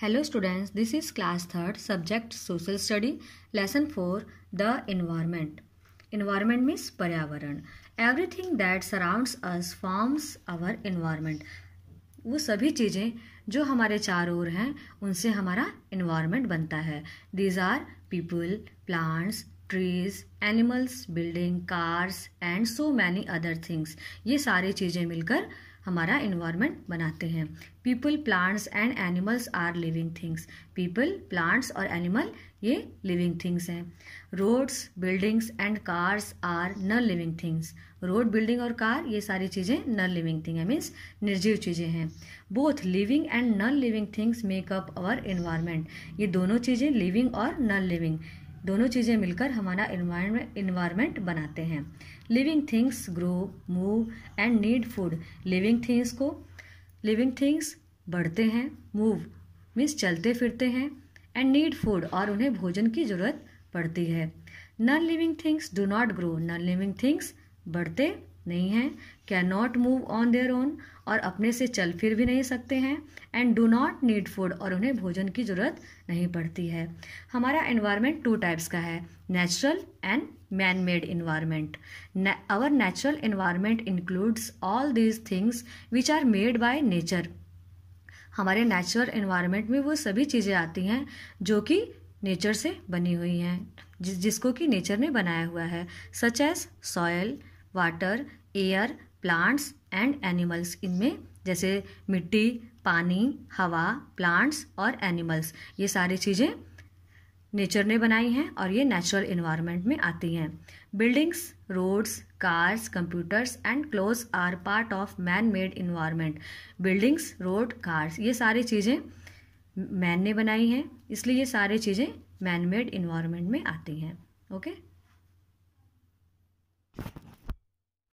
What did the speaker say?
hello students this is class third subject social study lesson four the environment environment means पर्यावरण everything that surrounds us forms our environment वो सभी चीज़ें जो हमारे चार ओर हैं उनसे हमारा इन्वायरमेंट बनता है these are people plants trees animals building cars and so many other things ये सारी चीज़ें मिलकर हमारा इन्वायरमेंट बनाते हैं people plants and animals are living things people plants और एनिमल ये लिविंग थिंग्स हैं roads buildings and cars are non living things road building और कार ये सारी चीज़ें न लिविंग थिंग है मीन्स निर्जीव चीज़ें हैं both living and non living things make up environment ये दोनों चीज़ें लिविंग और नॉन लिविंग दोनों चीज़ें मिलकर हमारा इन्वायरमेंट बनाते हैं living things grow move and need food living things को लिविंग थिंग्स बढ़ते हैं मूव मीन्स चलते फिरते हैं एंड नीड फूड और उन्हें भोजन की ज़रूरत पड़ती है non living things do not grow non living things बढ़ते नहीं हैं can not move on their own और अपने से चल फिर भी नहीं सकते हैं and do not need food और उन्हें भोजन की ज़रूरत नहीं पड़ती है हमारा एनवायरनमेंट टू टाइप्स का है natural and man made environment our natural environment includes all these things which are made by nature हमारे नेचुरल इन्वायरमेंट में वो सभी चीज़ें आती हैं जो कि नेचर से बनी हुई हैं जिस जिसको कि नेचर ने बनाया हुआ है such as soil water air plants and animals इनमें जैसे मिट्टी पानी हवा प्लांट्स और एनिमल्स ये सारी चीज़ें नेचर ने बनाई हैं और ये नेचुरल इन्वायरमेंट में आती हैं buildings roads cars computers and clothes are part of man made environment buildings road cars ये सारी चीज़ें मैन ने बनाई हैं इसलिए ये सारी चीज़ें मैन मेड इन्वायरमेंट में आती हैं ओके